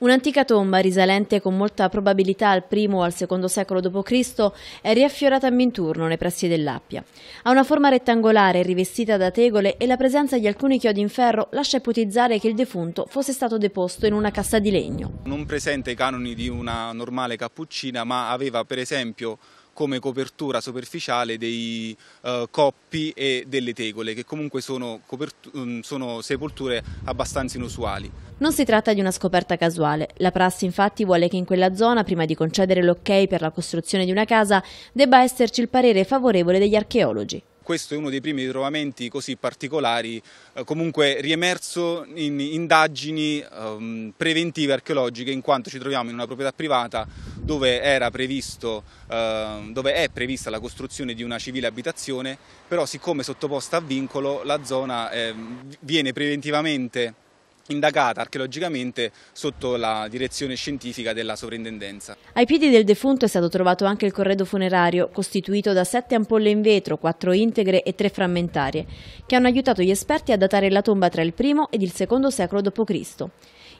Un'antica tomba risalente con molta probabilità al I o al II secolo d.C. è riaffiorata a Minturno, nei pressi dell'Appia. Ha una forma rettangolare rivestita da tegole e la presenza di alcuni chiodi in ferro lascia ipotizzare che il defunto fosse stato deposto in una cassa di legno. Non presenta i canoni di una normale cappuccina, ma aveva per esempio come copertura superficiale dei uh, coppi e delle tegole, che comunque sono, mm, sono sepolture abbastanza inusuali. Non si tratta di una scoperta casuale. La prassi infatti vuole che in quella zona, prima di concedere l'ok per la costruzione di una casa, debba esserci il parere favorevole degli archeologi questo è uno dei primi ritrovamenti così particolari, eh, comunque riemerso in indagini ehm, preventive archeologiche, in quanto ci troviamo in una proprietà privata dove, previsto, eh, dove, è prevista la costruzione di una civile abitazione, però siccome sottoposta a vincolo la zona eh, viene preventivamente indagata archeologicamente sotto la direzione scientifica della sovrintendenza. Ai piedi del defunto è stato trovato anche il corredo funerario, costituito da sette ampolle in vetro, quattro integre e tre frammentarie, che hanno aiutato gli esperti a datare la tomba tra il primo ed il secondo secolo d.C.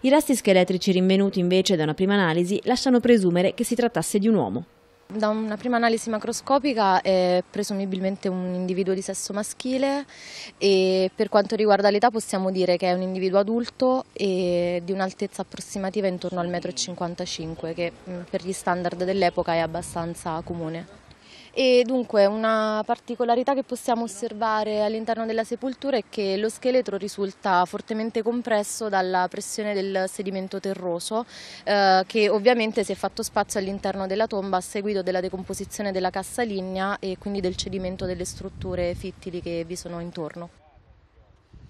I resti scheletrici rinvenuti invece da una prima analisi lasciano presumere che si trattasse di un uomo. Da una prima analisi macroscopica è presumibilmente un individuo di sesso maschile e per quanto riguarda l'età possiamo dire che è un individuo adulto e di un'altezza approssimativa intorno al 1,55 m che mm, per gli standard dell'epoca è abbastanza comune. E dunque una particolarità che possiamo osservare all'interno della sepoltura è che lo scheletro risulta fortemente compresso dalla pressione del sedimento terroso eh, che ovviamente si è fatto spazio all'interno della tomba a seguito della decomposizione della cassa lignea e quindi del cedimento delle strutture fittili che vi sono intorno.